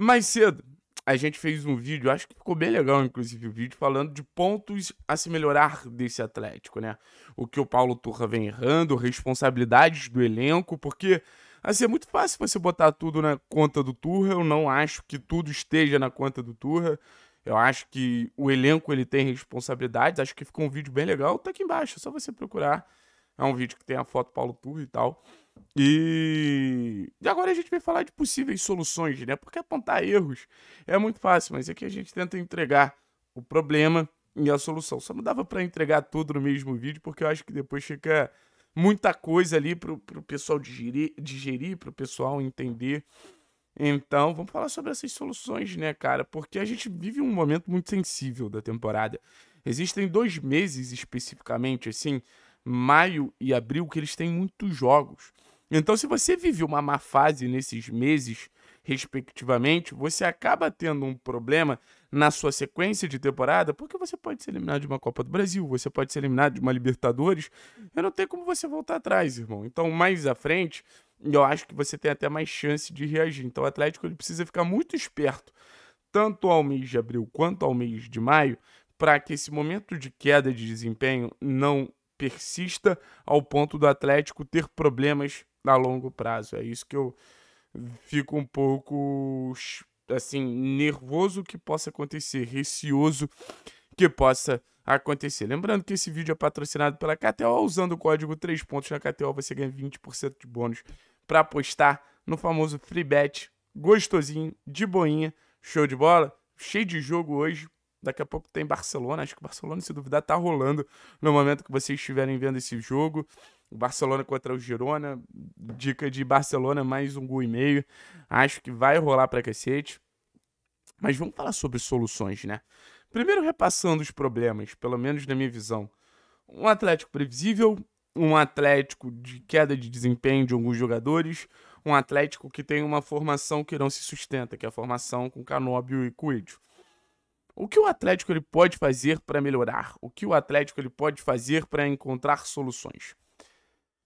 Mais cedo, a gente fez um vídeo, acho que ficou bem legal, inclusive, o vídeo, falando de pontos a se melhorar desse Atlético, né? O que o Paulo Turra vem errando, responsabilidades do elenco, porque assim, é muito fácil você botar tudo na conta do Turra. Eu não acho que tudo esteja na conta do Turra. Eu acho que o elenco ele tem responsabilidades. Acho que ficou um vídeo bem legal. Tá aqui embaixo, é só você procurar. É um vídeo que tem a foto do Paulo Turra e tal. E... e agora a gente vai falar de possíveis soluções, né? Porque apontar erros é muito fácil, mas aqui é a gente tenta entregar o problema e a solução. Só não dava para entregar tudo no mesmo vídeo, porque eu acho que depois fica muita coisa ali para o pessoal digerir, digerir para o pessoal entender. Então, vamos falar sobre essas soluções, né, cara? Porque a gente vive um momento muito sensível da temporada. Existem dois meses especificamente, assim, maio e abril, que eles têm muitos jogos. Então, se você vive uma má fase nesses meses, respectivamente, você acaba tendo um problema na sua sequência de temporada, porque você pode ser eliminado de uma Copa do Brasil, você pode ser eliminado de uma Libertadores. Eu não tenho como você voltar atrás, irmão. Então, mais à frente, eu acho que você tem até mais chance de reagir. Então, o Atlético ele precisa ficar muito esperto, tanto ao mês de abril quanto ao mês de maio, para que esse momento de queda de desempenho não persista ao ponto do Atlético ter problemas a longo prazo. É isso que eu fico um pouco assim nervoso que possa acontecer, receoso que possa acontecer. Lembrando que esse vídeo é patrocinado pela KTO, usando o código 3 pontos na KTO você ganha 20% de bônus para apostar no famoso free bet, gostosinho, de boinha, show de bola, cheio de jogo hoje. Daqui a pouco tem Barcelona, acho que Barcelona, se duvidar, tá rolando no momento que vocês estiverem vendo esse jogo. O Barcelona contra o Girona. Dica de Barcelona, mais um gol e meio. Acho que vai rolar pra cacete. Mas vamos falar sobre soluções, né? Primeiro, repassando os problemas, pelo menos na minha visão. Um Atlético previsível, um Atlético de queda de desempenho de alguns jogadores, um Atlético que tem uma formação que não se sustenta, que é a formação com Canóbio e Cuídio. O que o Atlético ele pode fazer para melhorar? O que o Atlético ele pode fazer para encontrar soluções?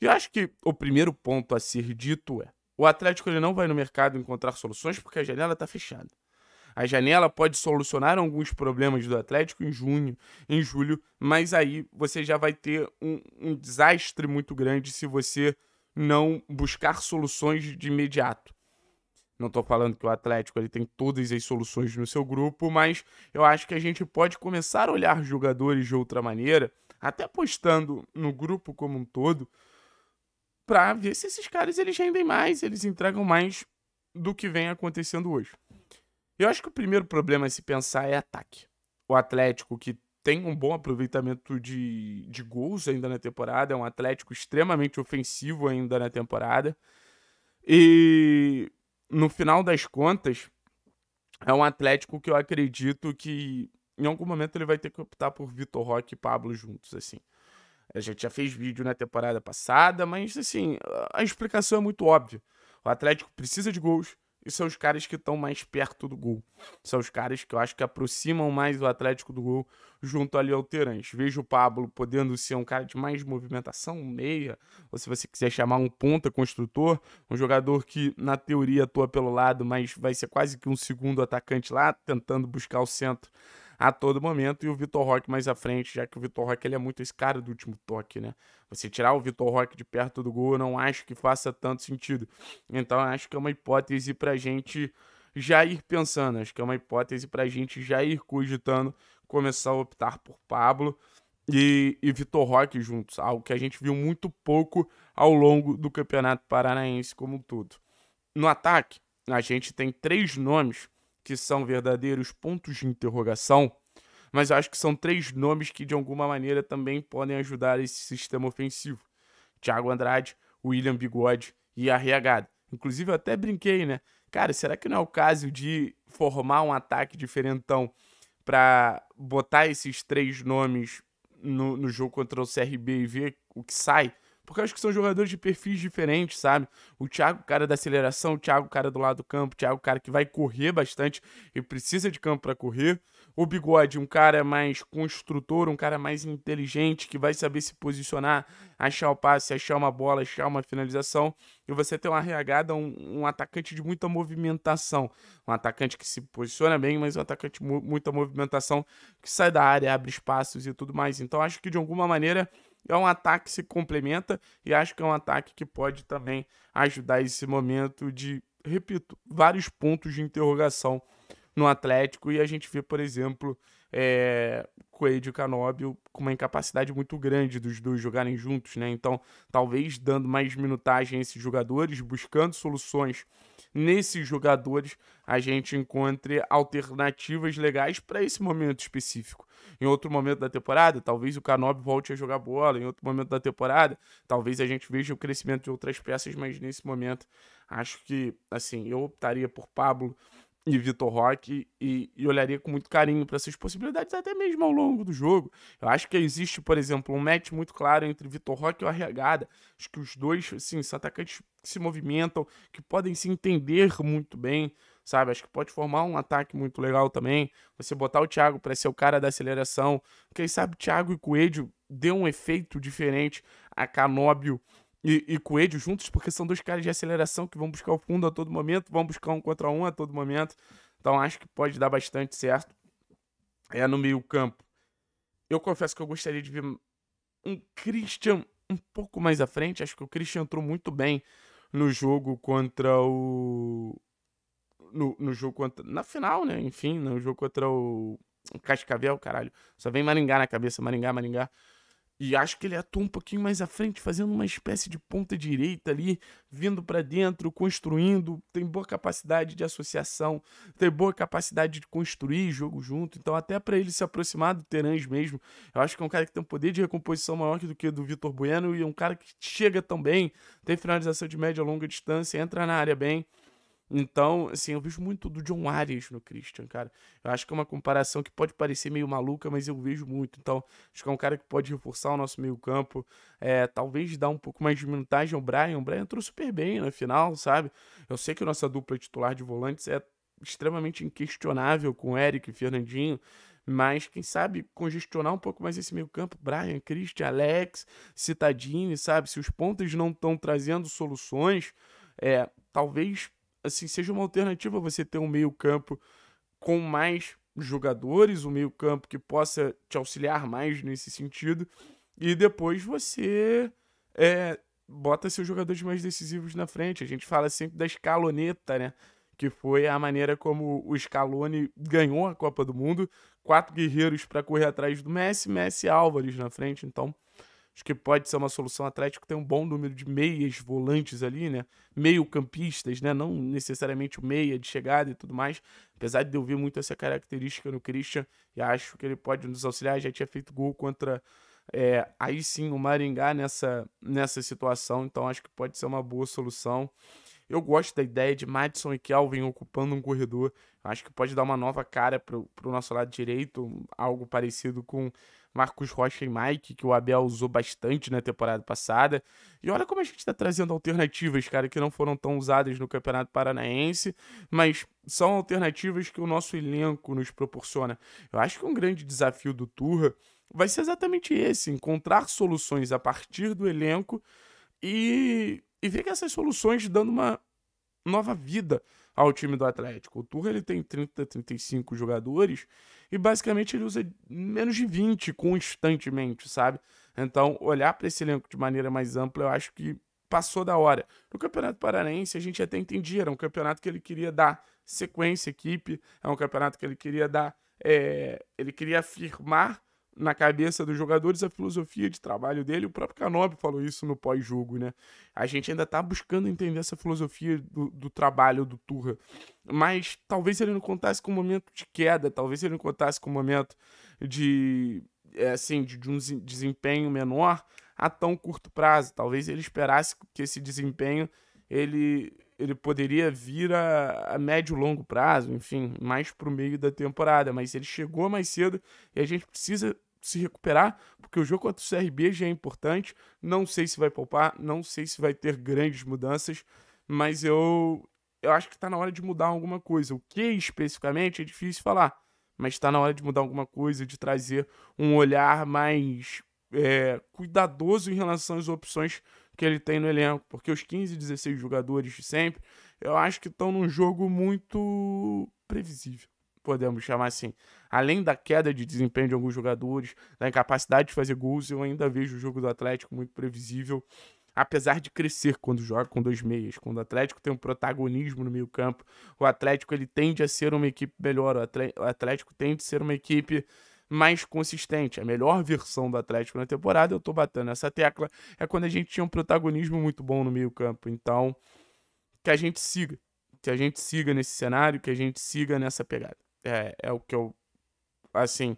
E acho que o primeiro ponto a ser dito é: o Atlético ele não vai no mercado encontrar soluções porque a janela está fechada. A janela pode solucionar alguns problemas do Atlético em junho, em julho, mas aí você já vai ter um, um desastre muito grande se você não buscar soluções de imediato. Não estou falando que o Atlético ele tem todas as soluções no seu grupo, mas eu acho que a gente pode começar a olhar jogadores de outra maneira, até postando no grupo como um todo, para ver se esses caras eles rendem mais, eles entregam mais do que vem acontecendo hoje. Eu acho que o primeiro problema a se pensar é ataque. O Atlético, que tem um bom aproveitamento de, de gols ainda na temporada, é um Atlético extremamente ofensivo ainda na temporada. E no final das contas, é um Atlético que eu acredito que em algum momento ele vai ter que optar por Vitor Roque e Pablo juntos, assim. A gente já fez vídeo na temporada passada, mas assim, a explicação é muito óbvia. O Atlético precisa de gols e são os caras que estão mais perto do gol. São os caras que eu acho que aproximam mais o Atlético do gol junto ali ao Terãs. Vejo o Pablo podendo ser um cara de mais movimentação, meia, ou se você quiser chamar um ponta construtor, um jogador que na teoria atua pelo lado, mas vai ser quase que um segundo atacante lá, tentando buscar o centro a todo momento. E o Vitor Roque mais à frente, já que o Vitor Roque ele é muito esse cara do último toque, né? Você tirar o Vitor Roque de perto do gol, eu não acho que faça tanto sentido. Então, acho que é uma hipótese para a gente já ir pensando. Acho que é uma hipótese para a gente já ir cogitando começar a optar por Pablo e, e Vitor Roque juntos, algo que a gente viu muito pouco ao longo do Campeonato Paranaense como um todo. No ataque, a gente tem três nomes que são verdadeiros pontos de interrogação, mas acho que são três nomes que de alguma maneira também podem ajudar esse sistema ofensivo: Thiago Andrade, William Bigode e Arriagada. Inclusive, eu até brinquei, né? Cara, será que não é o caso de formar um ataque diferentão para botar esses três nomes no, no jogo contra o CRB e ver o que sai? Porque eu acho que são jogadores de perfis diferentes, sabe? O Thiago, cara da aceleração, o Thiago, cara do lado do campo, o Thiago, cara que vai correr bastante e precisa de campo para correr. O Bigode, um cara mais construtor, um cara mais inteligente, que vai saber se posicionar, achar o passe, achar uma bola, achar uma finalização. E você tem uma reagada, um, um atacante de muita movimentação. Um atacante que se posiciona bem, mas um atacante de muita movimentação, que sai da área, abre espaços e tudo mais. Então acho que de alguma maneira é um ataque que se complementa e acho que é um ataque que pode também ajudar esse momento de, repito, vários pontos de interrogação no Atlético. E a gente vê, por exemplo, é, Coelho e Canóbio com uma incapacidade muito grande dos dois jogarem juntos, né? Então, talvez dando mais minutagem a esses jogadores, buscando soluções nesses jogadores a gente encontre alternativas legais para esse momento específico. Em outro momento da temporada, talvez o Canob volte a jogar bola. Em outro momento da temporada, talvez a gente veja o crescimento de outras peças, mas nesse momento acho que, assim, eu optaria por Pablo e Vitor Roque e, e, olharia com muito carinho para essas possibilidades, até mesmo ao longo do jogo. Eu acho que existe, por exemplo, um match muito claro entre Vitor Roque e o Arregada. Acho que os dois, assim, os atacantes que se movimentam, que podem se entender muito bem, sabe? Acho que pode formar um ataque muito legal também. Você botar o Thiago para ser o cara da aceleração. Quem sabe Thiago e Coelho dê um efeito diferente a Canóbio e, e Coelho juntos, porque são dois caras de aceleração que vão buscar o fundo a todo momento, vão buscar um contra um a todo momento. Então acho que pode dar bastante certo. É no meio-campo. Eu confesso que eu gostaria de ver um Christian um pouco mais à frente. Acho que o Christian entrou muito bem no jogo contra o. No, no jogo contra. Na final, né? Enfim, no jogo contra o. Cascavel, caralho. Só vem Maringá na cabeça, Maringá, Maringá. E acho que ele atua um pouquinho mais à frente, fazendo uma espécie de ponta direita ali, vindo para dentro, construindo. Tem boa capacidade de associação, tem boa capacidade de construir jogo junto. Então, até para ele se aproximar do Terãs mesmo, eu acho que é um cara que tem um poder de recomposição maior do que o do Vitor Bueno e é um cara que chega também, tem finalização de média longa distância, entra na área bem. Então, assim, eu vejo muito do John Arias no Christian, cara. Eu acho que é uma comparação que pode parecer meio maluca, mas eu vejo muito. Então, acho que é um cara que pode reforçar o nosso meio-campo. É, talvez dar um pouco mais de minutagem ao Brian. O Brian entrou super bem na final, sabe? Eu sei que a nossa dupla titular de volantes é extremamente inquestionável com o Eric e Fernandinho. Mas, quem sabe, congestionar um pouco mais esse meio campo. Brian, Christian, Alex, Citadini, sabe? Se os pontas não estão trazendo soluções, é, talvez assim, seja uma alternativa você ter um meio-campo com mais jogadores, um meio-campo que possa te auxiliar mais nesse sentido, e depois você é, bota seus jogadores mais decisivos na frente. A gente fala sempre da escaloneta, né? Que foi a maneira como o Scaloni ganhou a Copa do Mundo. Quatro guerreiros para correr atrás do Messi, Messi e Álvares na frente. Então, Acho que pode ser uma solução. O Atlético tem um bom número de meias volantes ali, né? Meio campistas, né? Não necessariamente o meia de chegada e tudo mais. Apesar de eu ver muito essa característica no Christian, e acho que ele pode nos auxiliar. Já tinha feito gol contra é, aí sim o Maringá nessa, nessa situação, então acho que pode ser uma boa solução. Eu gosto da ideia de Madison e Kelvin ocupando um corredor. Acho que pode dar uma nova cara para o nosso lado direito, algo parecido com Marcos Rocha e Mike, que o Abel usou bastante na temporada passada. E olha como a gente está trazendo alternativas, cara, que não foram tão usadas no Campeonato Paranaense, mas são alternativas que o nosso elenco nos proporciona. Eu acho que um grande desafio do Turra vai ser exatamente esse: encontrar soluções a partir do elenco e, e ver que essas soluções dando uma nova vida ao time do Atlético. O Turra ele tem 30, 35 jogadores e basicamente ele usa menos de 20 constantemente, sabe? Então, olhar para esse elenco de maneira mais ampla, eu acho que passou da hora. No Campeonato Paranaense, a gente até entendia, era um campeonato que ele queria dar sequência, equipe, é um campeonato que ele queria dar, é, ele queria afirmar na cabeça dos jogadores a filosofia de trabalho dele. O próprio Canobi falou isso no pós-jogo, né? A gente ainda tá buscando entender essa filosofia do, do trabalho do Turra. Mas talvez ele não contasse com um momento de queda, talvez ele não contasse com um momento de, é, assim, de, de um desempenho menor a tão curto prazo. Talvez ele esperasse que esse desempenho ele ele poderia vir a, a médio longo prazo, enfim, mais para o meio da temporada. Mas ele chegou mais cedo e a gente precisa se recuperar, porque o jogo contra o CRB já é importante. Não sei se vai poupar, não sei se vai ter grandes mudanças, mas eu, eu acho que está na hora de mudar alguma coisa. O que especificamente é difícil falar, mas está na hora de mudar alguma coisa, de trazer um olhar mais é, cuidadoso em relação às opções que ele tem no elenco, porque os 15, 16 jogadores de sempre, eu acho que estão num jogo muito previsível, podemos chamar assim. Além da queda de desempenho de alguns jogadores, da incapacidade de fazer gols, eu ainda vejo o jogo do Atlético muito previsível, apesar de crescer quando joga com dois meias. Quando o Atlético tem um protagonismo no meio-campo, o Atlético ele tende a ser uma equipe melhor, o Atlético tende a ser uma equipe mais consistente. A melhor versão do Atlético na temporada, eu tô batendo essa tecla, é quando a gente tinha um protagonismo muito bom no meio-campo. Então, que a gente siga. Que a gente siga nesse cenário, que a gente siga nessa pegada. É, é o que eu, assim,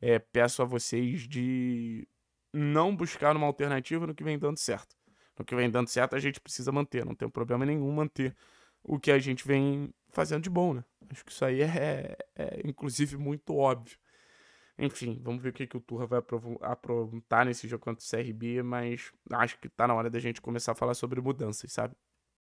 é, peço a vocês de não buscar uma alternativa no que vem dando certo. No que vem dando certo, a gente precisa manter. Não tem problema nenhum manter o que a gente vem fazendo de bom, né? Acho que isso aí é, é, é inclusive, muito óbvio. Enfim, vamos ver o que, que o Turra vai aprontar nesse jogo contra o CRB, mas acho que tá na hora da gente começar a falar sobre mudanças, sabe?